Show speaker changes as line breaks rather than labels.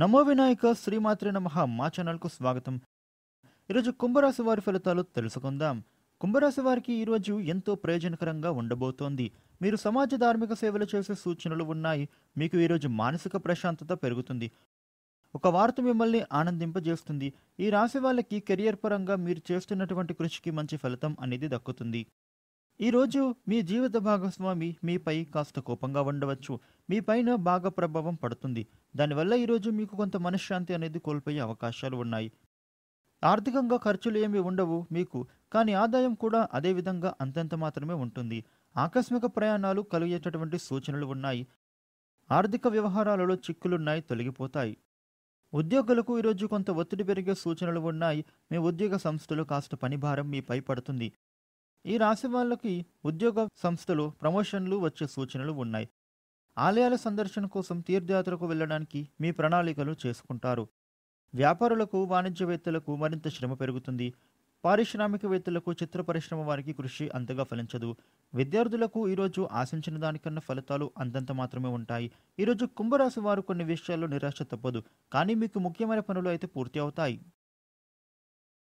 నమో వినాయక శ్రీమాత్రి నమ మా ఛానల్కు స్వాగతం ఈరోజు కుంభరాశి వారి ఫలితాలు తెలుసుకుందాం కుంభరాశి వారికి ఈరోజు ఎంతో ప్రయోజనకరంగా ఉండబోతోంది మీరు సమాజ ధార్మిక సేవలు చేసే సూచనలు ఉన్నాయి మీకు ఈరోజు మానసిక ప్రశాంతత పెరుగుతుంది ఒక వార్త మిమ్మల్ని ఆనందింపజేస్తుంది ఈ రాశి వాళ్ళకి కెరియర్ పరంగా మీరు చేస్తున్నటువంటి కృషికి మంచి ఫలితం అనేది దక్కుతుంది ఈరోజు మీ జీవిత భాగస్వామి మీపై కాస్త కోపంగా ఉండవచ్చు మీపైన బాగా ప్రభావం పడుతుంది దానివల్ల ఈరోజు మీకు కొంత మనశ్శాంతి అనేది కోల్పోయే అవకాశాలు ఉన్నాయి ఆర్థికంగా ఖర్చులు ఏమి ఉండవు మీకు కానీ ఆదాయం కూడా అదే విధంగా అంతంత మాత్రమే ఉంటుంది ఆకస్మిక ప్రయాణాలు కలిగేటటువంటి సూచనలు ఉన్నాయి ఆర్థిక వ్యవహారాలలో చిక్కులున్నాయి తొలగిపోతాయి ఉద్యోగులకు ఈరోజు కొంత ఒత్తిడి పెరిగే సూచనలు ఉన్నాయి మీ ఉద్యోగ సంస్థలు కాస్త పనిభారం మీపై పడుతుంది ఈ రాశి వాళ్ళకి ఉద్యోగ సంస్థలు ప్రమోషన్లు వచ్చే సూచనలు ఉన్నాయి ఆలయాల సందర్శన కోసం తీర్థయాత్రకు వెళ్ళడానికి మీ ప్రణాళికలు చేసుకుంటారు వ్యాపారులకు వాణిజ్యవేత్తలకు మరింత శ్రమ పెరుగుతుంది పారిశ్రామికవేత్తలకు చిత్ర పరిశ్రమ వారికి కృషి అంతగా ఫలించదు విద్యార్థులకు ఈరోజు ఆశించిన దానికన్నా ఫలితాలు అంతంత మాత్రమే ఉంటాయి ఈరోజు కుంభరాశి వారు కొన్ని విషయాల్లో నిరాశ తప్పదు కానీ మీకు ముఖ్యమైన పనులు అయితే పూర్తి అవుతాయి